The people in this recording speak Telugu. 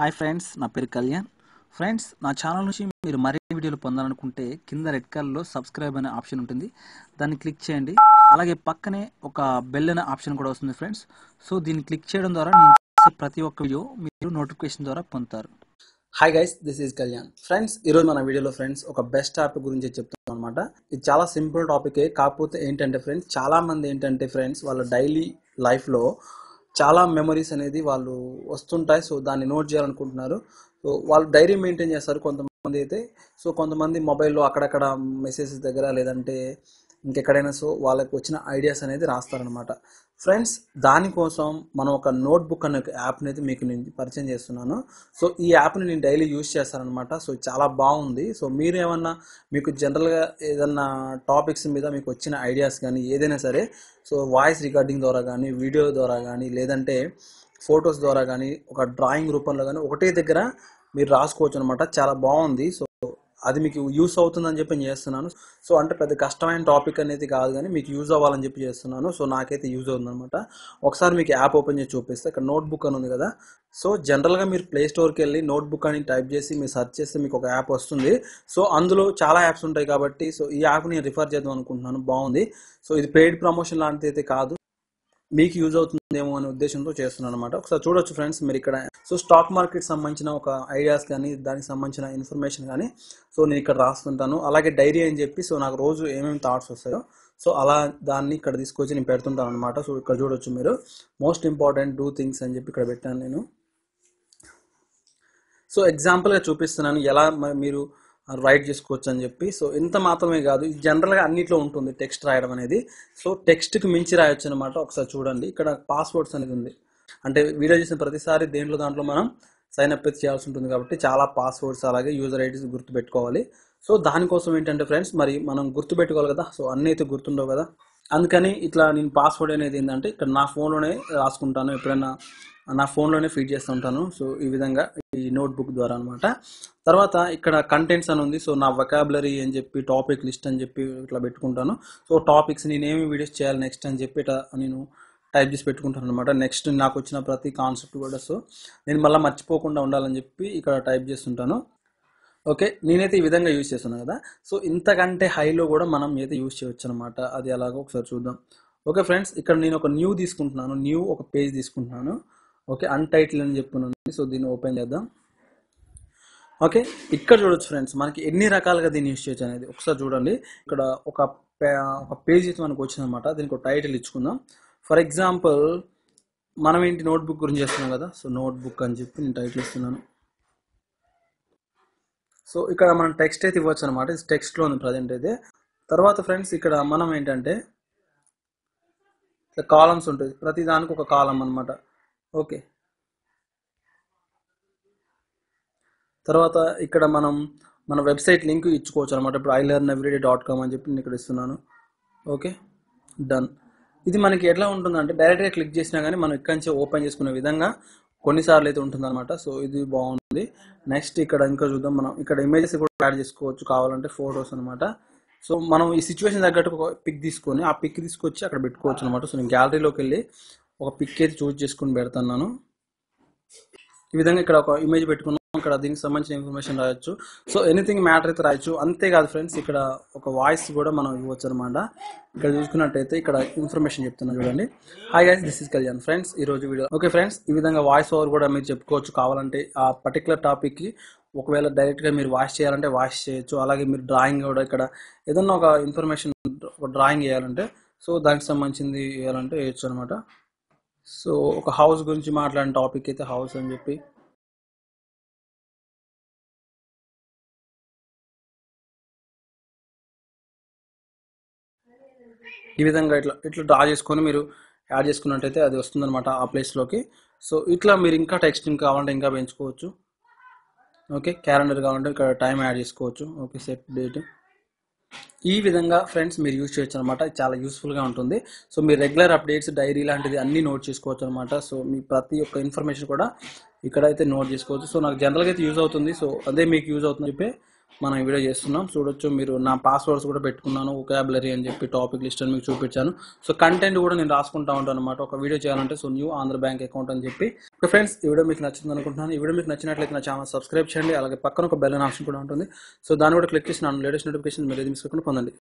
హాయ్ ఫ్రెండ్స్ నా పేరు కళ్యాణ్ ఫ్రెండ్స్ నా ఛానల్ నుంచి మీరు మరిన్ని వీడియోలు పొందాలనుకుంటే కింద రెడ్ కలర్లో సబ్స్క్రైబ్ అనే ఆప్షన్ ఉంటుంది దాన్ని క్లిక్ చేయండి అలాగే పక్కనే ఒక బెల్ అనే ఆప్షన్ కూడా వస్తుంది ఫ్రెండ్స్ సో దీన్ని క్లిక్ చేయడం ద్వారా నేను ప్రతి ఒక్క వీడియో మీరు నోటిఫికేషన్ ద్వారా పొందుతారు hi guys this is Kalyan friends ఈరోజు మన వీడియోలో ఫ్రెండ్స్ ఒక బెస్ట్ టాపిక్ గురించి చెప్తాం అనమాట ఇది చాలా సింపుల్ టాపికే కాకపోతే ఏంటంటే ఫ్రెండ్స్ చాలామంది ఏంటంటే ఫ్రెండ్స్ వాళ్ళ డైలీ లైఫ్లో చాలా మెమరీస్ అనేది వాళ్ళు వస్తుంటాయి సో దాన్ని నోట్ చేయాలనుకుంటున్నారు సో వాళ్ళు డైరీ మెయింటైన్ చేస్తారు కొంతమంది అయితే సో కొంతమంది మొబైల్లో అక్కడక్కడ మెసేజెస్ దగ్గర లేదంటే ఇంకెక్కడైనా సో వాళ్ళకి వచ్చిన ఐడియాస్ అనేది రాస్తారనమాట ఫ్రెండ్స్ దానికోసం మనం ఒక నోట్బుక్ అనే ఒక యాప్ని అయితే మీకు నేను పరిచయం చేస్తున్నాను సో ఈ యాప్ని నేను డైలీ యూజ్ చేస్తానమాట సో చాలా బాగుంది సో మీరు ఏమన్నా మీకు జనరల్గా ఏదన్నా టాపిక్స్ మీద మీకు వచ్చిన ఐడియాస్ కానీ ఏదైనా సరే సో వాయిస్ రికార్డింగ్ ద్వారా కానీ వీడియో ద్వారా కానీ లేదంటే ఫొటోస్ ద్వారా కానీ ఒక డ్రాయింగ్ రూపంలో కానీ ఒకటే దగ్గర మీరు రాసుకోవచ్చు అనమాట చాలా బాగుంది సో అది మీకు యూస్ అవుతుందని చెప్పి నేను చేస్తున్నాను సో అంటే పెద్ద కష్టమైన టాపిక్ అనేది కాదు కానీ మీకు యూజ్ అవ్వాలని చెప్పి చేస్తున్నాను సో నాకైతే యూజ్ అవుతుందనమాట ఒకసారి మీకు యాప్ ఓపెన్ చేసి చూపిస్తే ఇక్కడ నోట్బుక్ అని ఉంది కదా సో జనరల్గా మీరు ప్లే స్టోర్కి వెళ్ళి నోట్బుక్ అని టైప్ చేసి మీరు సెర్చ్ చేస్తే మీకు ఒక యాప్ వస్తుంది సో అందులో చాలా యాప్స్ ఉంటాయి కాబట్టి సో ఈ యాప్ నేను రిఫర్ చేద్దాం అనుకుంటున్నాను బాగుంది సో ఇది పెయిడ్ ప్రమోషన్ లాంటిది అయితే కాదు మీకు యూజ్ అవుతుందేమో అనే ఉద్దేశంతో చేస్తున్నాను అనమాట ఒకసారి చూడొచ్చు ఫ్రెండ్స్ మీరు ఇక్కడ సో స్టాక్ మార్కెట్ సంబంధించిన ఒక ఐడియాస్ కానీ దానికి సంబంధించిన ఇన్ఫర్మేషన్ కానీ సో నేను ఇక్కడ రాస్తుంటాను అలాగే డైరీ అని చెప్పి సో నాకు రోజు ఏమేమి థాట్స్ వస్తాయో సో అలా దాన్ని ఇక్కడ తీసుకొచ్చి నేను పెడుతుంటాను అనమాట సో ఇక్కడ చూడొచ్చు మీరు మోస్ట్ ఇంపార్టెంట్ డూ థింగ్స్ అని చెప్పి ఇక్కడ పెట్టాను నేను సో ఎగ్జాంపుల్గా చూపిస్తున్నాను ఎలా మీరు రైట్ చేసుకోవచ్చు అని చెప్పి సో ఇంత మాత్రమే కాదు ఇది జనరల్గా అన్నిట్లో ఉంటుంది టెక్స్ట్ రాయడం అనేది సో టెక్స్ట్కి మించి రాయొచ్చు అనమాట ఒకసారి చూడండి ఇక్కడ పాస్వర్డ్స్ అనేది ఉంది అంటే వీడియో చేసిన ప్రతిసారి దేంట్లో దాంట్లో మనం సైన్ అప్ చేయాల్సి ఉంటుంది కాబట్టి చాలా పాస్వర్డ్స్ అలాగే యూజర్ ఐడీస్ గుర్తుపెట్టుకోవాలి సో దానికోసం ఏంటంటే ఫ్రెండ్స్ మరి మనం గుర్తుపెట్టుకోవాలి కదా సో అన్నీ అయితే గుర్తుండవు కదా అందుకని ఇట్లా నేను పాస్వర్డ్ అనేది ఏంటంటే ఇక్కడ నా ఫోన్లోనే రాసుకుంటాను ఎప్పుడైనా నా ఫోన్లోనే ఫీడ్ చేస్తూ ఉంటాను సో ఈ విధంగా ఈ నోట్బుక్ ద్వారా అనమాట తర్వాత ఇక్కడ కంటెంట్స్ అని ఉంది సో నా వొకాబులరీ అని చెప్పి టాపిక్ లిస్ట్ అని చెప్పి ఇట్లా పెట్టుకుంటాను సో టాపిక్స్ నేనేమి వీడియోస్ చేయాలి నెక్స్ట్ అని చెప్పి ఇట్లా నేను టైప్ చేసి పెట్టుకుంటాను అనమాట నెక్స్ట్ నాకు వచ్చిన ప్రతి కాన్సెప్ట్ కూడా సో నేను మళ్ళీ మర్చిపోకుండా ఉండాలని చెప్పి ఇక్కడ టైప్ చేస్తుంటాను ఓకే నేనైతే ఈ విధంగా యూజ్ చేస్తున్నాను కదా సో ఇంతకంటే హైలో కూడా మనం అయితే యూజ్ చేయవచ్చు అనమాట అది అలాగో ఒకసారి చూద్దాం ఓకే ఫ్రెండ్స్ ఇక్కడ నేను ఒక న్యూ తీసుకుంటున్నాను న్యూ ఒక పేజ్ తీసుకుంటున్నాను ఓకే అన్టైటిల్ అని చెప్పి సో దీన్ని ఓపెన్ చేద్దాం ఓకే ఇక్కడ చూడొచ్చు ఫ్రెండ్స్ మనకి ఎన్ని రకాలుగా దీన్ని యూస్ చేయొచ్చు అనేది ఒకసారి చూడండి ఇక్కడ ఒక ఒక పేజ్ అయితే మనకు వచ్చిందనమాట దీనికి ఒక టైటిల్ ఇచ్చుకుందాం ఫర్ ఎగ్జాంపుల్ మనం ఏంటి నోట్బుక్ గురించి చేస్తున్నాం కదా సో నోట్బుక్ అని చెప్పి నేను టైటిల్ ఇస్తున్నాను సో ఇక్కడ మనం టెక్స్ట్ అయితే ఇవ్వచ్చు అనమాట ఇది టెక్స్ట్లో ఉంది ప్రజెంట్ అయితే తర్వాత ఫ్రెండ్స్ ఇక్కడ మనం ఏంటంటే కాలమ్స్ ఉంటుంది ప్రతి దానికి ఒక కాలం అనమాట ఓకే తర్వాత ఇక్కడ మనం మన వెబ్సైట్ లింక్ ఇచ్చుకోవచ్చు అనమాట ఇప్పుడు I learn everyday dot com అని చెప్పి నేను ఇక్కడ ఇస్తున్నాను ఓకే డన్ ఇది మనకి ఎట్లా ఉంటుందంటే డైరెక్ట్గా క్లిక్ చేసినా కానీ మనం ఇక్కడి నుంచి ఓపెన్ చేసుకునే విధంగా కొన్నిసార్లు అయితే ఉంటుందన్నమాట సో ఇది బాగుంది నెక్స్ట్ ఇక్కడ ఇంకా చూద్దాం మనం ఇక్కడ ఇమేజెస్ కూడా యాడ్ చేసుకోవచ్చు కావాలంటే ఫోటోస్ అనమాట సో మనం ఈ సిచ్యువేషన్ తగ్గట్టు పిక్ తీసుకొని ఆ పిక్ తీసుకొచ్చి అక్కడ పెట్టుకోవచ్చు అనమాట సో నేను గ్యాలరీలోకి వెళ్ళి ఒక పిక్ అయితే చూజ్ చేసుకుని పెడతాను ఈ విధంగా ఇక్కడ ఒక ఇమేజ్ పెట్టుకున్నాం ఇక్కడ దీనికి సంబంధించిన ఇన్ఫర్మేషన్ రాయొచ్చు సో ఎనీథింగ్ మ్యాటర్ అయితే రాయొచ్చు అంతేకాదు ఫ్రెండ్స్ ఇక్కడ ఒక వాయిస్ కూడా మనం ఇవ్వచ్చు అనమాట ఇక్కడ చూసుకున్నట్టయితే ఇక్కడ ఇన్ఫర్మేషన్ చెప్తున్నా చూడండి hi guys this is Kalyan friends ఈ రోజు వీడియో ఓకే ఫ్రెండ్స్ ఈ విధంగా వాయిస్ ఓవర్ కూడా మీరు చెప్పుకోవచ్చు కావాలంటే ఆ పర్టికులర్ టాపిక్కి ఒకవేళ డైరెక్ట్గా మీరు వాయిస్ చేయాలంటే వాయిస్ చేయొచ్చు అలాగే మీరు డ్రాయింగ్ కూడా ఇక్కడ ఏదన్నా ఒక ఇన్ఫర్మేషన్ ఒక డ్రాయింగ్ చేయాలంటే సో దానికి సంబంధించింది వేయాలంటే వేయచ్చు అనమాట సో ఒక హౌస్ గురించి మాట్లాడిన టాపిక్ అయితే హౌస్ అని చెప్పి ఈ విధంగా ఇట్లా ఇట్లా డ్రా చేసుకొని మీరు యాడ్ చేసుకున్నట్టయితే అది వస్తుందన్నమాట ఆ ప్లేస్లోకి సో ఇట్లా మీరు ఇంకా టెక్స్ట్ ఇంకా కావాలంటే ఇంకా పెంచుకోవచ్చు ఓకే క్యాలెండర్ కావాలంటే ఇక్కడ టైం యాడ్ చేసుకోవచ్చు ఓకే సెట్ డేట్ ఈ విధంగా ఫ్రెండ్స్ మీరు యూజ్ చేయొచ్చు అనమాట చాలా యూస్ఫుల్గా ఉంటుంది సో మీరు రెగ్యులర్ అప్డేట్స్ డైరీ లాంటిది అన్నీ నోట్ చేసుకోవచ్చు అనమాట సో మీ ప్రతి ఒక్క ఇన్ఫర్మేషన్ కూడా ఇక్కడైతే నోట్ చేసుకోవచ్చు సో నాకు జనరల్గా అయితే యూజ్ అవుతుంది సో అదే మీకు యూజ్ అవుతుందని చెప్పి మనం ఈ వీడియో చేస్తున్నాం చూడొచ్చు మీరు నా పాస్వర్డ్స్ కూడా పెట్టుకున్నాను ఒక అని చెప్పి టాపిక్ లిస్ట్ అని మీకు చూపించాను సో కంటెంట్ కూడా నేను రాసుకుంటా ఉంటాను అనమాట ఒక వీడియో చేయాలంటే so new Andhra bank account అని చెప్పి సో ఫ్రెండ్స్ ఈ వీడియో మీకు నచ్చింది అనుకుంటున్నాను ఈ వీడియో మీకు నచ్చినట్లయితే నా ఛానల్ సబ్స్క్రైబ్ చేయండి అలాగే పక్కన ఒక బెల్ ఆప్షన్ కూడా ఉంటుంది సో దాన్ని కూడా క్లిక్ చేసి నా లేటెస్ట్ నోటిఫికేషన్ మీరు ఏది మిస్ కాకుండా పొందండి